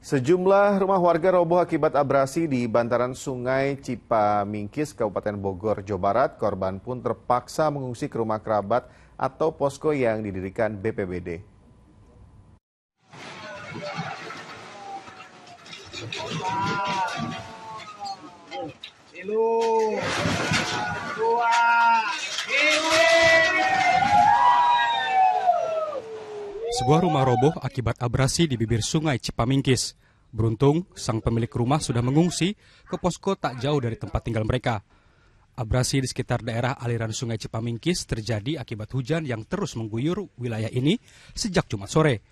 Sejumlah rumah warga roboh akibat abrasi di bantaran sungai Cipamingkis, Kabupaten Bogor, Jawa Barat. Korban pun terpaksa mengungsi ke rumah kerabat atau posko yang didirikan BPBD. Hello. Sebuah rumah roboh akibat abrasi di bibir sungai Cipamingkis. Beruntung, sang pemilik rumah sudah mengungsi ke posko tak jauh dari tempat tinggal mereka. Abrasi di sekitar daerah aliran sungai Cipamingkis terjadi akibat hujan yang terus mengguyur wilayah ini sejak Jumat sore.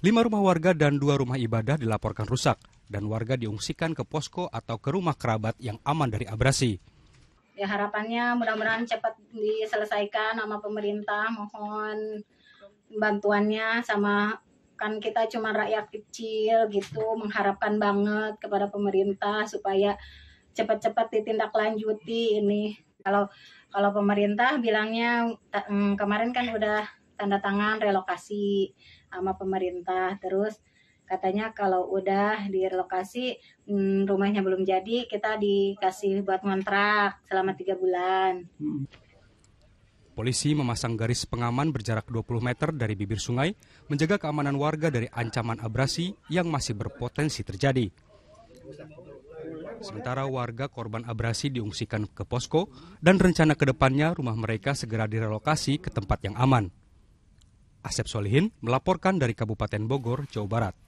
Lima rumah warga dan dua rumah ibadah dilaporkan rusak dan warga diungsikan ke posko atau ke rumah kerabat yang aman dari abrasi. Ya harapannya mudah-mudahan cepat diselesaikan sama pemerintah, mohon bantuannya sama kan kita cuma rakyat kecil gitu mengharapkan banget kepada pemerintah supaya cepat-cepat ditindaklanjuti ini kalau kalau pemerintah bilangnya mm, kemarin kan udah tanda tangan relokasi sama pemerintah terus katanya kalau udah direlokasi mm, rumahnya belum jadi kita dikasih buat kontrak selama tiga bulan. Hmm. Polisi memasang garis pengaman berjarak 20 meter dari bibir sungai, menjaga keamanan warga dari ancaman abrasi yang masih berpotensi terjadi. Sementara warga korban abrasi diungsikan ke posko dan rencana kedepannya rumah mereka segera direlokasi ke tempat yang aman. Asep Solihin melaporkan dari Kabupaten Bogor, Jawa Barat.